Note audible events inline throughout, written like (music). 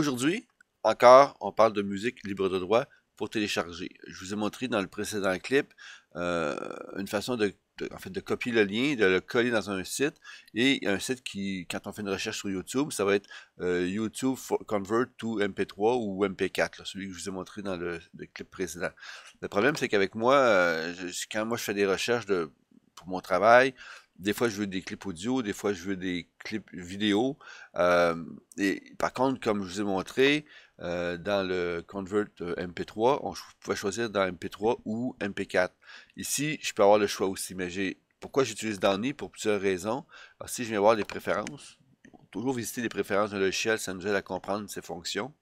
Aujourd'hui, encore, on parle de musique libre de droit pour télécharger. Je vous ai montré dans le précédent clip euh, une façon de, fait, de copier le lien, de le coller dans un site. Et il y a un site qui, quand on fait une recherche sur YouTube, ça va être euh, YouTube Convert to MP3 ou MP4, celui que je vous ai montré dans le, clip précédent. Le problème, c'est qu'avec moi, euh, quand moi je fais des recherches de, pour mon travail, des fois, je veux des clips audio, des fois, je veux des clips vidéo. et par contre, comme je vous ai montré, euh, dans le Convert euh, MP3, on pouvait choisir dans MP3 ou MP4. Ici, je peux avoir le choix aussi, mais j'ai pourquoi j'utilise Danny? Pour plusieurs raisons. Ah, si je viens voir les préférences, toujours visiter les préférences d'un logiciel, ça nous aide à comprendre ces fonctions.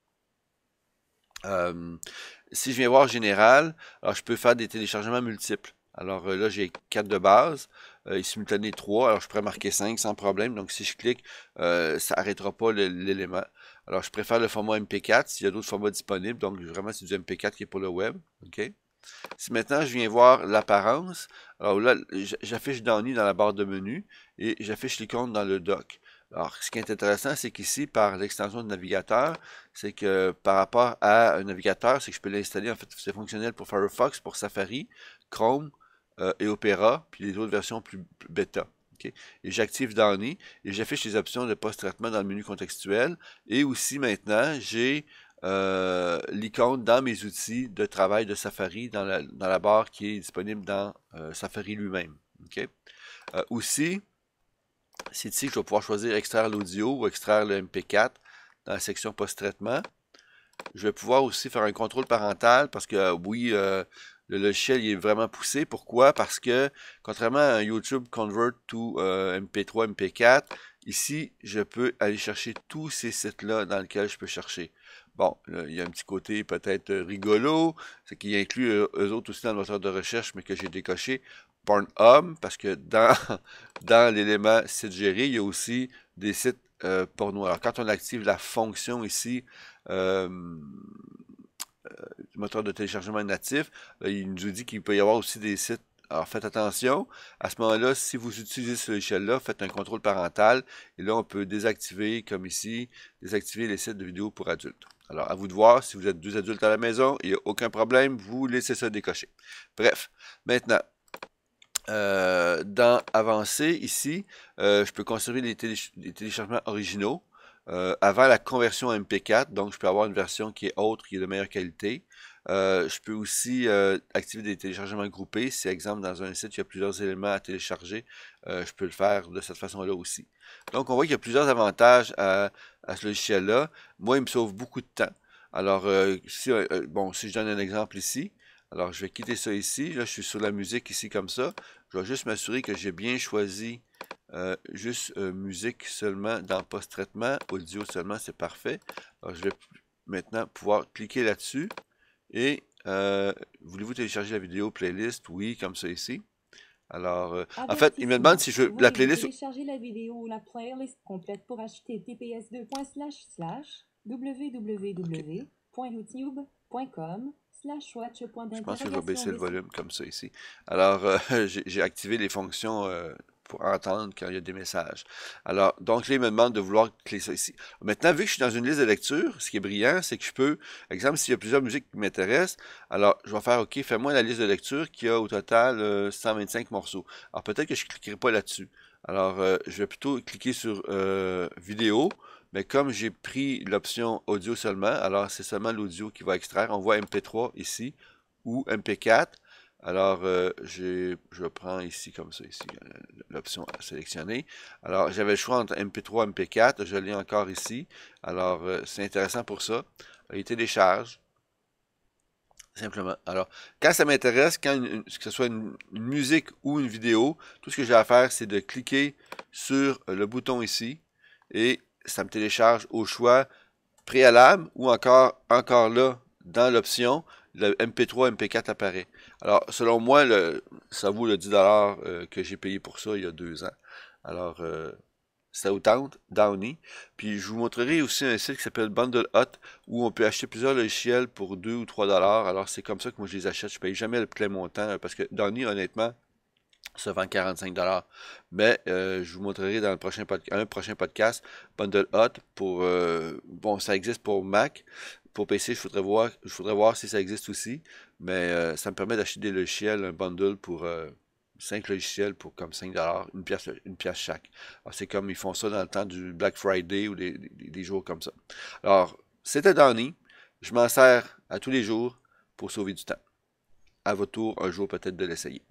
si je viens voir général, alors ah, je peux faire des téléchargements multiples. Alors euh, là, j'ai 4 de base. Euh, il simultané 3. Alors je pourrais marquer 5 sans problème. Donc si je clique, euh, ça n'arrêtera pas l'élément. Alors je préfère le format MP4 s'il y a d'autres formats disponibles. Donc vraiment, c'est du MP4 qui est pour le web. OK? Si maintenant je viens voir l'apparence, alors là, j'affiche Downy dans la barre de menu et j'affiche l'icône dans le doc. Alors, ce qui est intéressant, c'est qu'ici, par l'extension de navigateur, c'est que par rapport à un navigateur, c'est que je peux l'installer, en fait, c'est fonctionnel pour Firefox, pour Safari, Chrome, euh, et Opera, puis les autres versions plus, bêta. Et j'active Downy, et j'affiche les options de post-traitement dans le menu contextuel. Et aussi maintenant, j'ai euh, l'icône dans mes outils de travail de Safari dans la, barre qui est disponible dans euh, Safari lui-même. OK? aussi, c'est ici que je vais pouvoir choisir extraire l'audio ou extraire le MP4 dans la section post-traitement. Je vais pouvoir aussi faire un contrôle parental parce que oui, le logiciel est vraiment poussé. Pourquoi? Parce que, contrairement à YouTube Convert to MP3, MP4, ici, je peux aller chercher tous ces sites-là dans lesquels je peux chercher. Bon, il y a un petit côté peut-être euh, rigolo, ce qui inclut euh, eux autres aussi dans le moteur de recherche, mais que j'ai décoché. homme, parce que dans, (laughs) dans l'élément site géré, il y a aussi des sites euh, porno. Alors, quand on active la fonction ici, euh, moteur de téléchargement natif. Euh, il nous dit qu'il peut y avoir aussi des sites alors faites attention, à ce moment-là, si vous utilisez ce logiciel-là, faites un contrôle parental, et là on peut désactiver, comme ici, désactiver les sites de vidéos pour adultes. Alors à vous de voir, si vous êtes deux adultes à la maison, il n'y a aucun problème, vous laissez ça décocher. Bref, maintenant, euh, dans Avancé, ici, euh, je peux conserver les téléchargements originaux. Euh, avant la conversion MP4, donc je peux avoir une version qui est autre, qui est de meilleure qualité. Euh, je peux aussi euh, activer des téléchargements groupés. Si, exemple, dans un site, il y a plusieurs éléments à télécharger, je peux le faire de cette façon-là aussi. Donc, on voit qu'il y a plusieurs avantages à, ce logiciel-là. Moi, il me sauve beaucoup de temps. Alors, si, bon, si je donne un exemple ici, alors je vais quitter ça ici. Là, je suis sur la musique ici comme ça. Je vais juste m'assurer que j'ai bien choisi euh, juste euh, musique seulement dans post-traitement, audio seulement, c'est parfait. Alors, je vais maintenant pouvoir cliquer là-dessus et euh, voulez-vous télécharger la vidéo playlist? Oui, comme ça ici. Alors, ah, en ben fait, il me demande si je veux la playlist. Télécharger la vidéo, ou la playlist complète pour acheter tps www.youtube.com. » Je pense que je vais baisser le volume comme ça ici. Alors, (laughs) j'ai activé les fonctions pour entendre quand il y a des messages. Alors, donc, là, il me demande de vouloir ça ici. Maintenant, vu que je suis dans une liste de lecture, ce qui est brillant, c'est que je peux, exemple, s'il y a plusieurs musiques qui m'intéressent, alors je vais faire, OK, fais-moi la liste de lecture qui a au total 125 euh, morceaux. Alors, peut-être que je ne cliquerai pas là-dessus. Alors, euh, je vais plutôt cliquer sur euh, vidéo. Mais comme j'ai pris l'option audio seulement, alors c'est seulement l'audio qui va extraire. On voit MP3 ici ou MP4. Alors, euh, je prends ici, comme ça, ici, euh, l'option à sélectionner. Alors, j'avais le choix entre MP3 MP4. Je l'ai encore ici. Alors, euh, c'est intéressant pour ça. Il télécharge. Simplement. Alors, quand ça m'intéresse, quand que ce soit une, une, musique ou une vidéo, tout ce que j'ai à faire, c'est de cliquer sur le bouton ici et ça me télécharge au choix préalable ou encore, encore là, dans l'option, le MP3, MP4 apparaît. Alors, selon moi, ça vaut le 10$ euh, que j'ai payé pour ça il y a deux ans. Alors, euh, c'est autant Downy. Puis, je vous montrerai aussi un site qui s'appelle Bundle Hot où on peut acheter plusieurs logiciels pour 2 ou 3$. Alors, c'est comme ça que moi, je les achète. Je ne paye jamais le plein montant, euh, parce que Downy, honnêtement, ça vend 45$. Mais euh, je vous montrerai dans le prochain un prochain podcast, Bundle Hot, pour bon, ça existe pour Mac, pour PC, je voudrais voir, je voudrais voir si ça existe aussi, mais euh, ça me permet d'acheter des logiciels, un bundle pour euh, cinq 5 logiciels pour comme 5 dollars, une pièce, une pièce chaque. c'est comme ils font ça dans le temps du Black Friday ou des, jours comme ça. Alors, c'était Danny. Je m'en sers à tous les jours pour sauver du temps. À votre tour, un jour peut-être de l'essayer.